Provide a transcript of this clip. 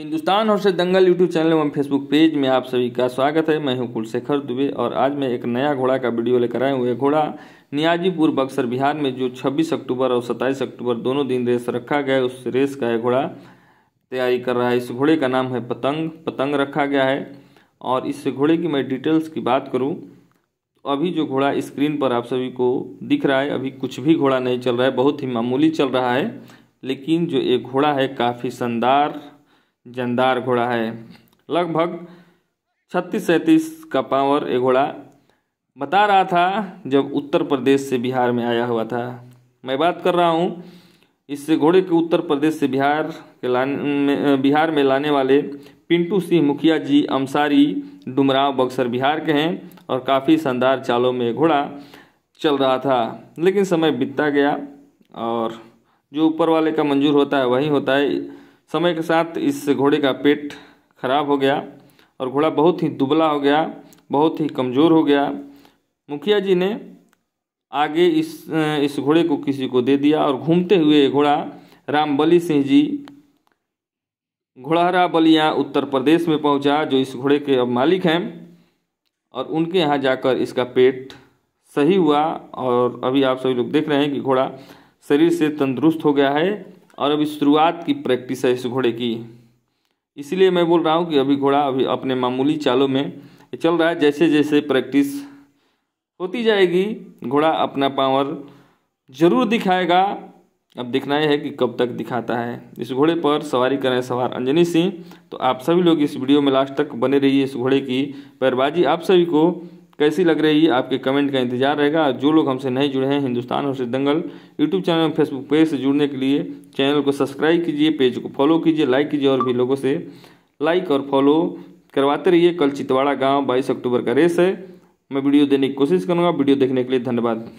हिंदुस्तान और से Dangal YouTube channel एवं फेसबुक पेज में आप सभी का स्वागत है मैं हूं कुलशेखर दुबे और आज मैं एक नया घोड़ा का वीडियो लेकर आया हूं यह घोड़ा नियाजीपुर बक्सर बिहार में जो 26 अक्टूबर और 27 अक्टूबर दोनों दिन रेस रखा गया उस रेस का यह घोड़ा तैयारी कर रहा है इस घोड़े का नाम है पतंग पतंग रखा गया है और इस घोड़े की मैं डिटेल्स की बात करूँ तो अभी जो घोड़ा स्क्रीन पर आप सभी को दिख रहा है अभी कुछ भी घोड़ा नहीं चल रहा है बहुत ही मामूली चल रहा है लेकिन जो एक घोड़ा है काफ़ी शानदार जंदार घोड़ा है लगभग छत्तीस सैंतीस का पावर ये घोड़ा बता रहा था जब उत्तर प्रदेश से बिहार में आया हुआ था मैं बात कर रहा हूँ इस घोड़े के उत्तर प्रदेश से बिहार के लाने बिहार में लाने वाले पिंटू सिंह मुखिया जी अमसारी डुमराव बक्सर बिहार के हैं और काफ़ी शानदार चालों में घोड़ा चल रहा था लेकिन समय बीतता गया और जो ऊपर वाले का मंजूर होता है वही होता है समय के साथ इस घोड़े का पेट खराब हो गया और घोड़ा बहुत ही दुबला हो गया बहुत ही कमज़ोर हो गया मुखिया जी ने आगे इस इस घोड़े को किसी को दे दिया और घूमते हुए घोड़ा राम बली सिंह जी घोड़ाहरा बलिया उत्तर प्रदेश में पहुंचा जो इस घोड़े के अब मालिक हैं और उनके यहाँ जाकर इसका पेट सही हुआ और अभी आप सभी लोग देख रहे हैं कि घोड़ा शरीर से तंदुरुस्त हो गया है और अभी शुरुआत की प्रैक्टिस है इस घोड़े की इसलिए मैं बोल रहा हूँ कि अभी घोड़ा अभी अपने मामूली चालों में चल रहा है जैसे जैसे प्रैक्टिस होती जाएगी घोड़ा अपना पावर जरूर दिखाएगा अब दिखना है कि कब तक दिखाता है इस घोड़े पर सवारी करें सवार अंजनी सिंह तो आप सभी लोग इस वीडियो में लास्ट तक बने रहिए इस घोड़े की पैरबाजी आप सभी को कैसी लग रही है आपके कमेंट का इंतजार रहेगा जो लोग हमसे नहीं जुड़े हैं Hindustan Hausle Dangal YouTube channel Facebook page से जुड़ने के लिए चैनल को सब्सक्राइब कीजिए पेज को फॉलो कीजिए लाइक कीजिए और भी लोगों से लाइक और फॉलो करवाते रहिए कल चितवाड़ा गाँव बाईस अक्टूबर का रेस है मैं वीडियो देने की कोशिश करूँगा वीडियो देखने के लिए धन्यवाद